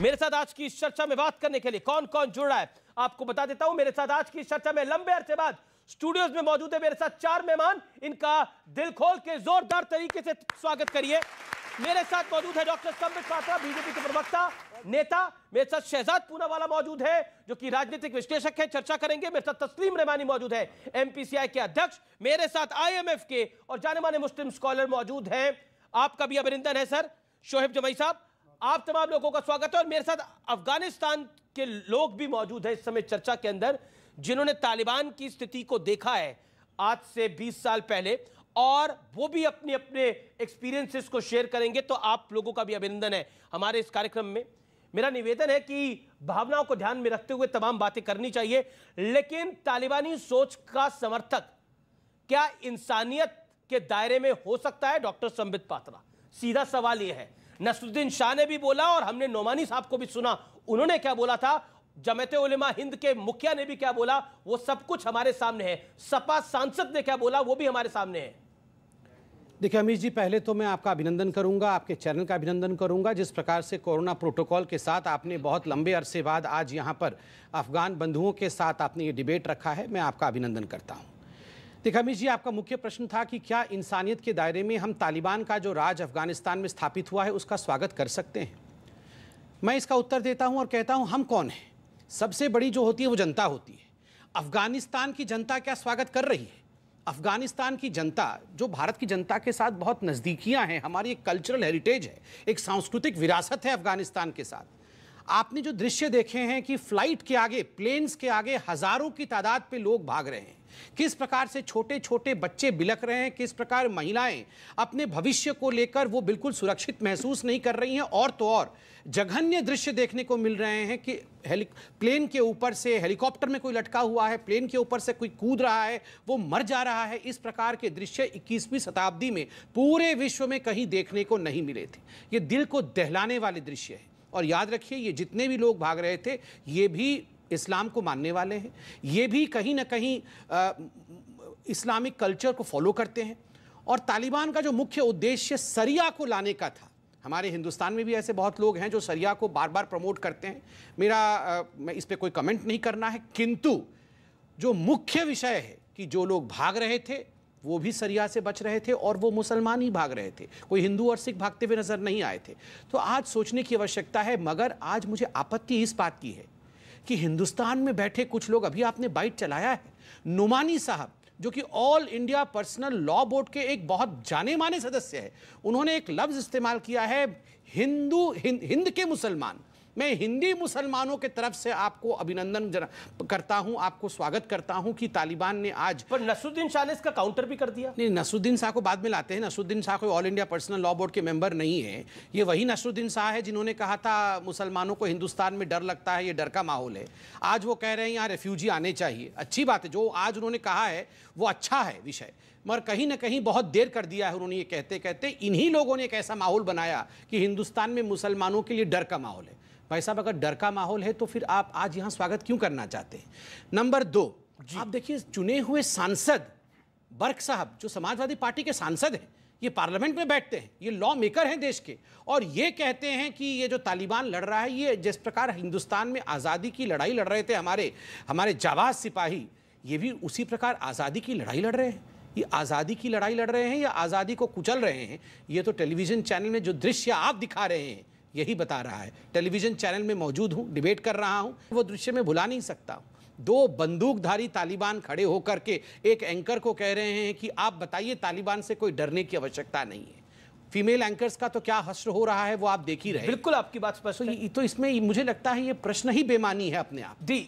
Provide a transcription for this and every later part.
मेरे साथ आज की इस चर्चा में बात करने के लिए कौन कौन जुड़ रहा है आपको बता देता हूं मेरे साथ आज की इस चर्चा में लंबे अरसे बाद स्टूडियोज में मौजूद है मेरे साथ चार मेहमान इनका दिल खोल के जोरदार तरीके से स्वागत करिए मेरे साथ मौजूद है डॉक्टर संबित पात्रा बीजेपी के प्रवक्ता नेता मेरे साथ शहजाद पूनावाला मौजूद है जो कि राजनीतिक विश्लेषक है चर्चा करेंगे मेरे साथ तस्लीम रहमानी मौजूद है एमपीसीआई के अध्यक्ष मेरे साथ आईएमएफ के और जाने माने मुस्लिम स्कॉलर मौजूद हैं आपका भी अभिनंदन है सर शोहेब जमई साहब आप तमाम लोगों का स्वागत है और मेरे साथ अफगानिस्तान के लोग भी मौजूद हैं इस समय चर्चा के अंदर जिन्होंने तालिबान की स्थिति को देखा है आज से 20 साल पहले और वो भी अपने अपने एक्सपीरियंसेस को शेयर करेंगे तो आप लोगों का भी अभिनंदन है हमारे इस कार्यक्रम में मेरा निवेदन है कि भावनाओं को ध्यान में रखते हुए तमाम बातें करनी चाहिए लेकिन तालिबानी सोच का समर्थक क्या इंसानियत के दायरे में हो सकता है डॉक्टर संबित पात्रा सीधा सवाल यह है नसरुद्दीन शाह ने भी बोला और हमने नोमानी साहब को भी सुना उन्होंने क्या बोला था जमत उलमा हिंद के मुखिया ने भी क्या बोला वो सब कुछ हमारे सामने है सपा सांसद ने क्या बोला वो भी हमारे सामने है देखिए अमित जी पहले तो मैं आपका अभिनंदन करूंगा आपके चैनल का अभिनंदन करूंगा जिस प्रकार से कोरोना प्रोटोकॉल के साथ आपने बहुत लंबे अरसे बाद आज यहाँ पर अफगान बंधुओं के साथ आपने ये डिबेट रखा है मैं आपका अभिनंदन करता हूँ तिखामी जी आपका मुख्य प्रश्न था कि क्या इंसानियत के दायरे में हम तालिबान का जो राज अफगानिस्तान में स्थापित हुआ है उसका स्वागत कर सकते हैं मैं इसका उत्तर देता हूं और कहता हूं हम कौन हैं सबसे बड़ी जो होती है वो जनता होती है अफगानिस्तान की जनता क्या स्वागत कर रही है अफगानिस्तान की जनता जो भारत की जनता के साथ बहुत नज़दीकियाँ हैं हमारी एक कल्चरल हेरिटेज है एक सांस्कृतिक विरासत है अफगानिस्तान के साथ आपने जो दृश्य देखे हैं कि फ्लाइट के आगे प्लेन्स के आगे हज़ारों की तादाद पर लोग भाग रहे हैं किस प्रकार से छोटे छोटे बच्चे बिलक रहे हैं किस प्रकार महिलाएं अपने भविष्य को लेकर वो बिल्कुल सुरक्षित महसूस नहीं कर रही हैं और तो और जघन्य दृश्य देखने को मिल रहे हैं कि हेली प्लेन के ऊपर से हेलीकॉप्टर में कोई लटका हुआ है प्लेन के ऊपर से कोई कूद रहा है वो मर जा रहा है इस प्रकार के दृश्य 21वीं शताब्दी में पूरे विश्व में कहीं देखने को नहीं मिले थे ये दिल को दहलाने वाले दृश्य है और याद रखिए ये जितने भी लोग भाग रहे थे ये भी इस्लाम को मानने वाले हैं ये भी कहीं ना कहीं इस्लामिक कल्चर को फॉलो करते हैं और तालिबान का जो मुख्य उद्देश्य सरिया को लाने का था हमारे हिंदुस्तान में भी ऐसे बहुत लोग हैं जो सरिया को बार बार प्रमोट करते हैं मेरा आ, मैं इस पर कोई कमेंट नहीं करना है किंतु जो मुख्य विषय है कि जो लोग भाग रहे थे वो भी सरिया से बच रहे थे और वो मुसलमान ही भाग रहे थे कोई हिंदू और सिख भागते हुए नज़र नहीं आए थे तो आज सोचने की आवश्यकता है मगर आज मुझे आपत्ति इस बात की है कि हिंदुस्तान में बैठे कुछ लोग अभी आपने बाइट चलाया है नुमानी साहब जो कि All India Personal Law Board के एक बहुत जाने माने सदस्य है उन्होंने एक लफ्ज इस्तेमाल किया है हिंदू हिंद, हिंद के मुसलमान मैं हिंदी मुसलमानों के तरफ से आपको अभिनंदन करता हूं आपको स्वागत करता हूं कि तालिबान ने आज पर नसरुद्दीन शाह ने इसका काउंटर भी कर दिया नहीं नसरुद्दीन शाह को बाद में लाते हैं नसरुद्दीन शाह कोई All India Personal Law Board के मेंबर नहीं है ये वही नसरुद्दीन शाह है जिन्होंने कहा था मुसलमानों को हिंदुस्तान में डर लगता है ये डर का माहौल है आज वो कह रहे हैं यहाँ रेफ्यूजी आने चाहिए अच्छी बात है जो आज उन्होंने कहा है वो अच्छा है विषय मगर कहीं ना कहीं बहुत देर कर दिया है उन्होंने ये कहते कहते इन्हीं लोगों ने एक ऐसा माहौल बनाया कि हिंदुस्तान में मुसलमानों के लिए डर का माहौल है भाई साहब अगर डर का माहौल है तो फिर आप आज यहाँ स्वागत क्यों करना चाहते हैं नंबर दो आप देखिए चुने हुए सांसद बर्क साहब जो समाजवादी पार्टी के सांसद हैं ये पार्लियामेंट में बैठते हैं ये लॉ मेकर हैं देश के और ये कहते हैं कि ये जो तालिबान लड़ रहा है ये जिस प्रकार हिंदुस्तान में आज़ादी की लड़ाई लड़ रहे थे हमारे हमारे जावाज़ सिपाही ये भी उसी प्रकार आज़ादी की लड़ाई लड़ रहे हैं ये आज़ादी की लड़ाई लड़ रहे हैं या आज़ादी को कुचल रहे हैं ये तो टेलीविज़न चैनल में जो दृश्य आप दिखा रहे हैं यही बता रहा है टेलीविज़न चैनल में मौजूद हूँ डिबेट कर रहा हूँ वो दृश्य में भुला नहीं सकता दो बंदूकधारी तालिबान खड़े होकर के एक एंकर को कह रहे हैं कि आप बताइए तालिबान से कोई डरने की आवश्यकता नहीं है फीमेल एंकर्स का तो क्या हश्र हो रहा है वो आप देख ही रहे बिल्कुल आपकी बात स्पष्ट तो, तो इसमें मुझे लगता है ये प्रश्न ही बेमानी है अपने आप जी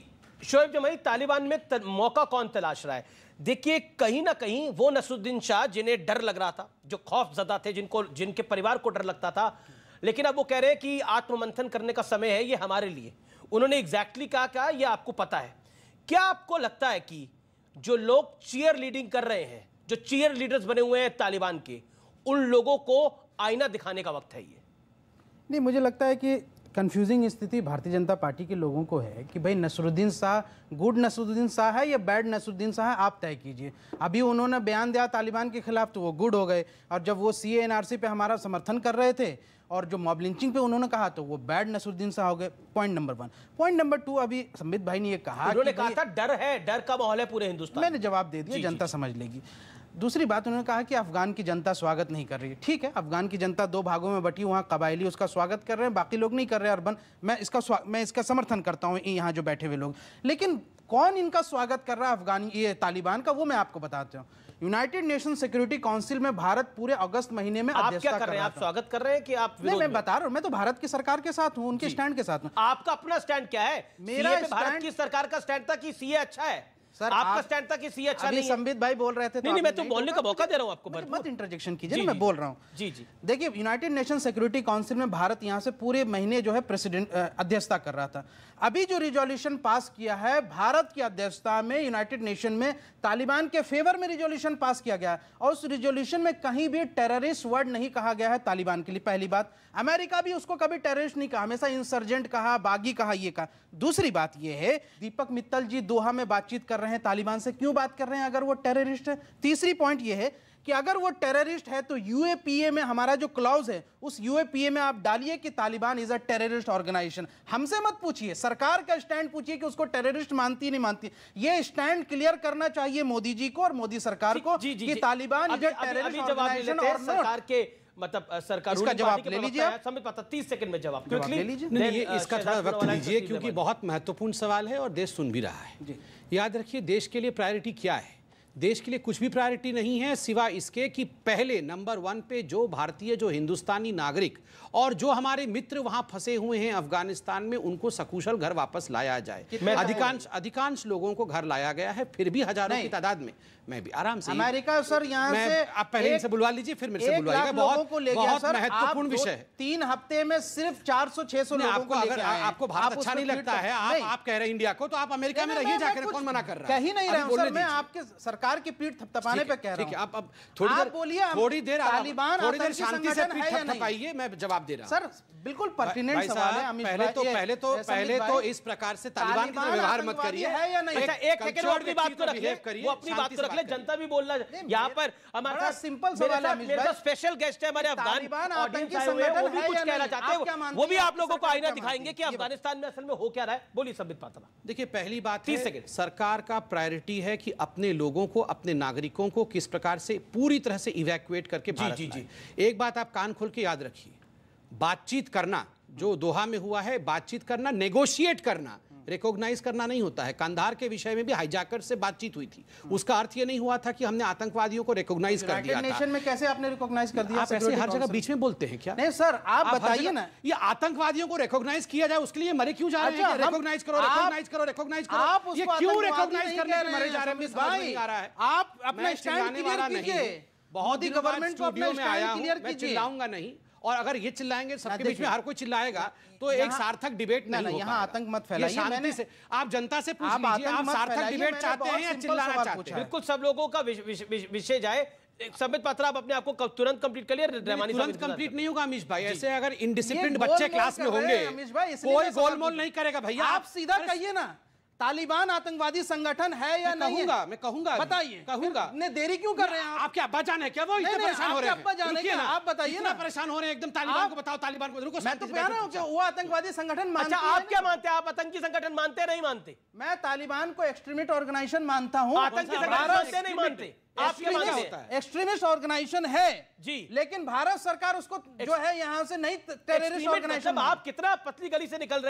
शोएब जमई तालिबान में तर, मौका कौन तलाश रहा है देखिए कहीं ना कहीं वो नसरुद्दीन शाह जिन्हें डर लग रहा था जो खौफ जदा थे जिनको जिनके परिवार को डर लगता था लेकिन अब वो कह रहे हैं कि आत्ममंथन करने का समय है ये हमारे लिए उन्होंने एग्जैक्टली कहा क्या ये आपको पता है क्या आपको लगता है कि जो लोग चीयर लीडिंग कर रहे हैं जो चीयर लीडर्स बने हुए हैं तालिबान के उन लोगों को आईना दिखाने का वक्त है ये नहीं मुझे लगता है कि कन्फ्यूजिंग स्थिति भारतीय जनता पार्टी के लोगों को है कि भाई नसरुद्दीन शाह गुड नसरुद्दीन शाह है या बैड नसरुद्दीन शाह है आप तय कीजिए अभी उन्होंने बयान दिया तालिबान के खिलाफ तो वो गुड हो गए और जब वो सी एन पे हमारा समर्थन कर रहे थे और जो मॉब लिंचिंग पे उन्होंने कहा तो वो बैड नसरुद्दीन शाह हो गए point number one point number two अभी संबित भाई ने यह कहा था डर है डर का माहौल है पूरे हिंदुस्तान मैंने जवाब दे दिया जनता समझ लेगी दूसरी बात उन्होंने कहा कि अफ़गान की जनता स्वागत नहीं कर रही है ठीक है अफ़गान की जनता दो भागों में बटी वहाँ कबायली उसका स्वागत कर रहे हैं बाकी लोग नहीं कर रहे अरबन मैं इसका मैं इसका समर्थन करता हूँ यहाँ जो बैठे हुए लोग लेकिन कौन इनका स्वागत कर रहा है अफगानी ये तालिबान का वो मैं आपको बताता हूँ यूनाइटेड नेशन सिक्योरिटी काउंसिल में भारत पूरे अगस्त महीने में आप क्या कर रहे हैं आप स्वागत कर रहे हैं कि आप नहीं मैं बता रहा हूँ मैं तो भारत की सरकार के साथ हूँ उनके स्टैंड के साथ हूँ आपका अपना स्टैंड क्या है मेरा भारत की सरकार का स्टैंड था कि सीए अच्छा है सर आपका स्टैंड था कि सी अच्छा नहीं संबित भाई बोल रहे थे तो नहीं, नहीं मैं तो बोलने का मौका दे रहा हूँ आपको मत इंटरजेक्शन कीजिए मैं बोल रहा हूँ जी जी देखिए यूनाइटेड नेशन सिक्योरिटी काउंसिल में भारत यहाँ से पूरे महीने जो है प्रेसिडेंट अध्यक्षता कर रहा था अभी जो रिजोल्यूशन पास किया है भारत की अध्यक्षता में यूनाइटेड नेशन में तालिबान के फेवर में रिजोल्यूशन पास किया गया और उस रिजोल्यूशन में कहीं भी टेररिस्ट वर्ड नहीं कहा गया है तालिबान के लिए पहली बात अमेरिका भी उसको कभी टेररिस्ट नहीं कहा हमेशा इंसर्जेंट कहा बागी कहा ये कहा दूसरी बात यह है दीपक मित्तल जी दोहा में बातचीत कर रहे रहे हैं तालिबान से क्यों बात कर रहे हैं अगर वो टेररिस्ट है तीसरी पॉइंट ये है कि अगर वो टेररिस्ट है तो यूएपीए में हमारा जो क्लॉज है उस यूएपीए में आप डालिए कि Taliban is a terrorist organisation हमसे मत पूछिए सरकार का स्टैंड पूछिए कि उसको टेररिस्ट मानती नहीं मानती ये स्टैंड क्लियर करना चाहिए मोदी जी को और मोदी सरकार जी, को जी, जी, कि Taliban is a terrorist organisation और सरकार के मतलब सरकार इसका जवाब ले लीजिए समित पात्रा तीस सेकंड में जवाब ले लीजिए इसका थोड़ा वक्त लीजिए क्योंकि बहुत महत्वपूर्ण सवाल है और देश सुन भी रहा है याद रखिए देश के लिए प्रायोरिटी क्या है देश के लिए कुछ भी प्रायोरिटी नहीं है सिवा इसके कि पहले नंबर वन पे जो भारतीय जो हिंदुस्तानी नागरिक और जो हमारे मित्र वहाँ फंसे हुए हैं अफगानिस्तान में उनको सकुशल घर वापस लाया जाए अधिकांश अधिकांश लोगों को घर लाया गया है फिर भी हजारों की तादाद में मैं भी आराम से अमेरिका सर यहाँ से आप पहले इनसे बुलवा लीजिए फिर मेरे से महत्वपूर्ण विषय है तीन हफ्ते में सिर्फ चार सौ छह सौ आपको अगर आपको भारत अच्छा नहीं लगता है आप कह रहे हैं इंडिया को तो आप अमेरिका में रहिए जाकर कौन मना कर रहा है कहीं नहीं रहे आपके सरकार सरकार की पीठ थपथपाने पे कह रहा आप अब थोड़ी आप बोलिए थोड़ी देर तालिबान थोड़ी देर शांति से पीठ थपथपाइए मैं जवाब दे रहा सर बिल्कुल पर्टिनेंट सवाल है पहले तो पहले तो पहले तो इस प्रकार से तालिबान का व्यवहार मत करिए है या नहीं अच्छा एक सेकंड और भी बात को रख ले वो अपनी बात को रख ले जनता भी बोलना यहां पर हमारा सिंपल सवाल है स्पेशल गेस्ट है हमारे अफगान ऑडियंस आए हुए वो भी कुछ कहना चाहते हैं वो भी आप लोगों को आईना दिखाएंगे कि अफगानिस्तान में असल में हो क्या रहा है बोलिए संबित पात्रा देखिए पहली बात तीस सरकार का प्रायोरिटी है कि अपने लोगों को को अपने नागरिकों को किस प्रकार से पूरी तरह से इवैक्यूएट करके भारत जी, जी, जी। एक बात आप कान खोल के याद रखिए बातचीत करना जो दोहा में हुआ है बातचीत करना नेगोशिएट करना रिकॉग्नाइज करना नहीं होता है कंधार के विषय में भी हाईजैकर से बातचीत हुई थी हम्म। उसका अर्थ ये नहीं हुआ था कि हमने आतंकवादियों को रिकॉग्नाइज कर दिया नेशन में कैसे आपने रिकॉग्नाइज कर दिया आप ऐसे हर जगह बीच में बोलते हैं क्या नहीं सर आप बताइए ना ये आतंकवादियों को रिकॉग्नाइज किया जाए उसके लिए मरे क्यों जा रहे हैं रिकॉग्नाइज करो रिकॉग्नाइज करो रिकॉग्नाइज करो आप ये क्यों रिकॉग्नाइज करने मरे जा रहे हैं आप अपना स्टैंड क्लियर कीजिए बहुत ही गवर्नमेंट को अपने स्टैंड क्लियर कीजिए मैं चिल्लाऊंगा नहीं और अगर ये चिल्लाएंगे सबके बीच में हर कोई चिल्लाएगा तो एक सार्थक डिबेट नहीं, होगा यहाँ आतंक मत फैलाइए आप जनता से पूछ लीजिए आप सार्थक डिबेट चाहते हैं या चिल्लाना चाहते हैं बिल्कुल सब लोगों का विषय जाए समित पात्रा आप अपने आपको को तुरंत कंप्लीट कर लिया तुरंत कंप्लीट नहीं होगा अमीश भाई ऐसे अगर इनडिसिप्लिन बच्चे क्लास में होंगे कोई गोलमोल नहीं करेगा भैया आप सीधा कहिए ना तालिबान आतंकवादी संगठन है या मैं नहीं कहूंगा मैं कहूंगा बताइए कहूंगा ने देरी क्यों कर रहे हैं आपके अब्बा जान है क्या वो इतने परेशान हो रहे हैं आप बताइए ना परेशान हो रहे हैं एकदम तालिबान को बताओ तालिबान को रुको मैं तो कह रहा हूं कि वो आतंकवादी संगठन अच्छा, मानते अच्छा आप क्या मानते हैं आप आतंकी संगठन मानते नहीं मानते मैं तालिबान को एक्सट्रीमिस्ट ऑर्गेनाइजेशन मानता हूँ आतंकी संगठन मानते नहीं मानते एक्सट्रीमिस्ट ऑर्गेनाइजेशन है जी लेकिन भारत सरकार उसको जो है यहाँ से नहीं टेररिस्ट मतलब ऑर्गेनाइजेशन आप कितना पतली गली से निकल